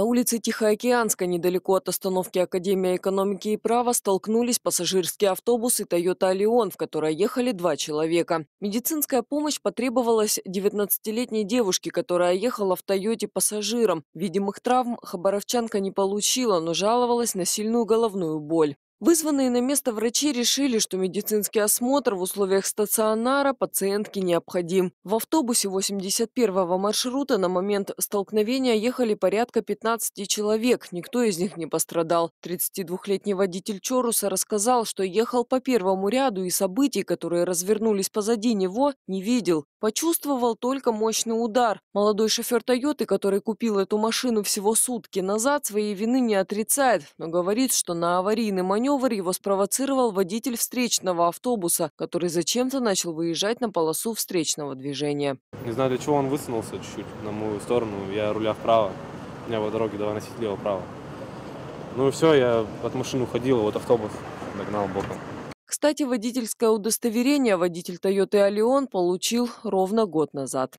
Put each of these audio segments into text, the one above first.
На улице Тихоокеанска, недалеко от остановки Академии экономики и права, столкнулись пассажирский автобус и Toyota Allion, в которой ехали два человека. Медицинская помощь потребовалась 19-летней девушке, которая ехала в Тойоте пассажиром. Видимых травм хабаровчанка не получила, но жаловалась на сильную головную боль. Вызванные на место врачи решили, что медицинский осмотр в условиях стационара пациентке необходим. В автобусе 81-го маршрута на момент столкновения ехали порядка 15 человек, никто из них не пострадал. 32-летний водитель Чоруса рассказал, что ехал по первому ряду и событий, которые развернулись позади него, не видел. Почувствовал только мощный удар. Молодой шофер Тойоты, который купил эту машину всего сутки назад, своей вины не отрицает, но говорит, что на аварийный маневр маневр его спровоцировал водитель встречного автобуса, который зачем-то начал выезжать на полосу встречного движения. Не знаю, для чего он высунулся чуть-чуть на мою сторону. Я руля вправо. У меня по дороге давай носить лево-право. Ну и все, я от машины уходил, вот автобус догнал боком. Кстати, водительское удостоверение водитель Toyota Алион получил ровно год назад.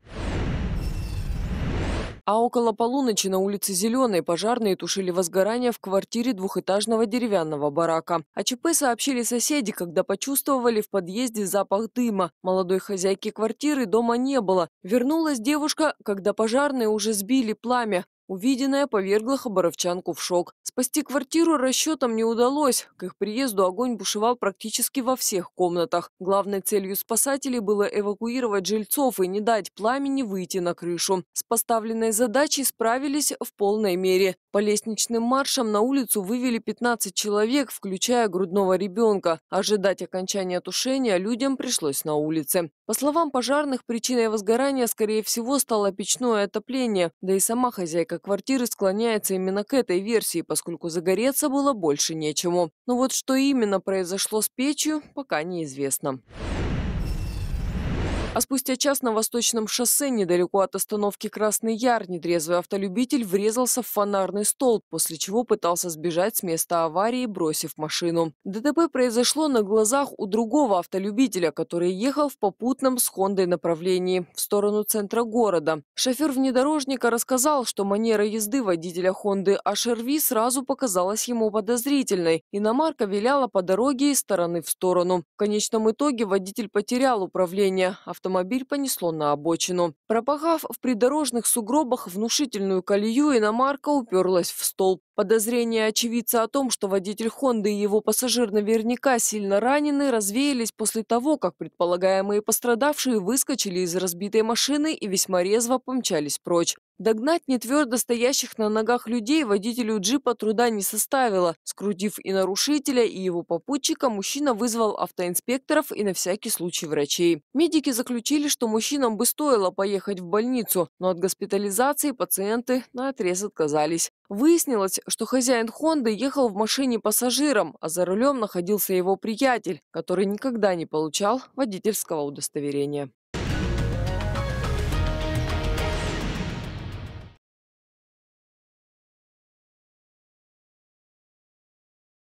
А около полуночи на улице Зеленой пожарные тушили возгорание в квартире двухэтажного деревянного барака. О а ЧП сообщили соседи, когда почувствовали в подъезде запах дыма. Молодой хозяйки квартиры дома не было. Вернулась девушка, когда пожарные уже сбили пламя. Увиденное повергло хабаровчанку в шок. Спасти квартиру расчетам не удалось. К их приезду огонь бушевал практически во всех комнатах. Главной целью спасателей было эвакуировать жильцов и не дать пламени выйти на крышу. С поставленной задачей справились в полной мере. По лестничным маршам на улицу вывели 15 человек, включая грудного ребенка. Ожидать окончания тушения людям пришлось на улице. По словам пожарных, причиной возгорания, скорее всего, стало печное отопление. Да и сама хозяйка квартиры склоняется именно к этой версии, поскольку загореться было больше нечему. Но вот что именно произошло с печью, пока неизвестно. А спустя час на Восточном шоссе, недалеко от остановки Красный Яр, недрезвый автолюбитель врезался в фонарный столб, после чего пытался сбежать с места аварии, бросив машину. ДТП произошло на глазах у другого автолюбителя, который ехал в попутном с Хондой направлении в сторону центра города. Шофер внедорожника рассказал, что манера езды водителя Хонды HRV сразу показалась ему подозрительной. Иномарка виляла по дороге из стороны в сторону. В конечном итоге водитель потерял управление. А автомобиль понесло на обочину. Пропахав в придорожных сугробах внушительную колею, иномарка уперлась в столб. Подозрения очевидца о том, что водитель Хонды и его пассажир наверняка сильно ранены, развеялись после того, как предполагаемые пострадавшие выскочили из разбитой машины и весьма резво помчались прочь. Догнать нетвердо стоящих на ногах людей водителю джипа труда не составило. Скрутив и нарушителя, и его попутчика, мужчина вызвал автоинспекторов и на всякий случай врачей. Медики заключили, что мужчинам бы стоило поехать в больницу, но от госпитализации пациенты наотрез отказались. Выяснилось, что хозяин Хонды ехал в машине пассажиром, а за рулем находился его приятель, который никогда не получал водительского удостоверения.